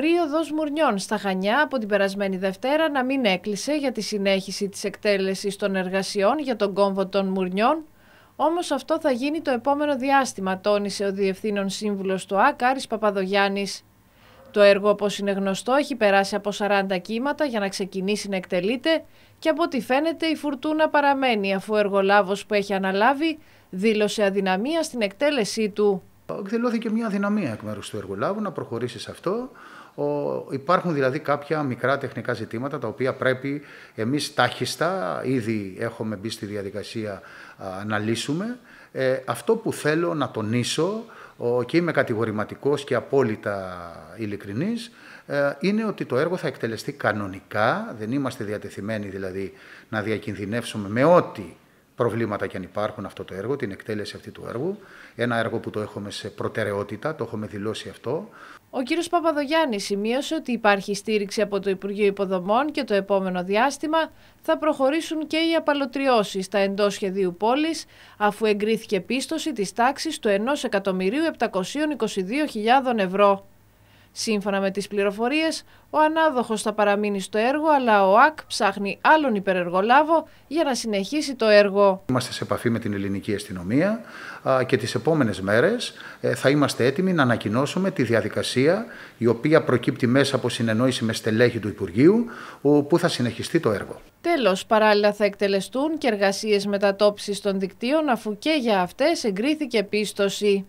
πριοδο Μουρνιών στα Χανιά από την περασμένη Δευτέρα να μην έκλεισε για τη συνέχιση της εκτέλεσης των εργασιών για τον κόμβο των Μουρνιών, όμως αυτό θα γίνει το επόμενο διάστημα, τόνισε ο Διευθύνων σύμβουλος του Ακάρι Παπαδογιάννης. Το έργο, όπως είναι γνωστό, έχει περάσει από 40 κύματα για να ξεκινήσει να εκτελείται και από ό,τι φαίνεται η φουρτούνα παραμένει αφού ο εργολάβος που έχει αναλάβει δήλωσε αδυναμία στην εκτέλεσή του εκδηλώθηκε μια αδυναμία εκ μέρους του εργολάβου να προχωρήσει σε αυτό. Ο, υπάρχουν δηλαδή κάποια μικρά τεχνικά ζητήματα τα οποία πρέπει εμείς τάχιστα, ήδη έχουμε μπει στη διαδικασία α, να λύσουμε. Ε, αυτό που θέλω να τονίσω και είμαι κατηγορηματικός και απόλυτα ειλικρινής ε, είναι ότι το έργο θα εκτελεστεί κανονικά, δεν είμαστε διατεθειμένοι δηλαδή να διακινδυνεύσουμε με ό,τι προβλήματα και αν υπάρχουν αυτό το έργο, την εκτέλεση αυτή του έργου. Ένα έργο που το έχουμε σε προτεραιότητα, το έχουμε δηλώσει αυτό. Ο κύριος Παπαδογιάννης σημείωσε ότι υπάρχει στήριξη από το Υπουργείο Υποδομών και το επόμενο διάστημα θα προχωρήσουν και οι απαλωτριώσεις στα εντός σχεδίου πόλης, αφού εγκρίθηκε πίστοση της τάξης του 1.722.000 ευρώ. Σύμφωνα με τις πληροφορίες, ο ανάδοχος θα παραμείνει στο έργο, αλλά ο ΑΚ ψάχνει άλλον υπερεργολάβο για να συνεχίσει το έργο. Είμαστε σε επαφή με την ελληνική αστυνομία και τις επόμενες μέρες ε, θα είμαστε έτοιμοι να ανακοινώσουμε τη διαδικασία η οποία προκύπτει μέσα από συνεννόηση με στελέχη του Υπουργείου που θα συνεχιστεί το έργο. Τέλος, παράλληλα θα εκτελεστούν και εργασίες μετατόψης των δικτύων αφού και για αυτές εγκρίθηκε πίστοση.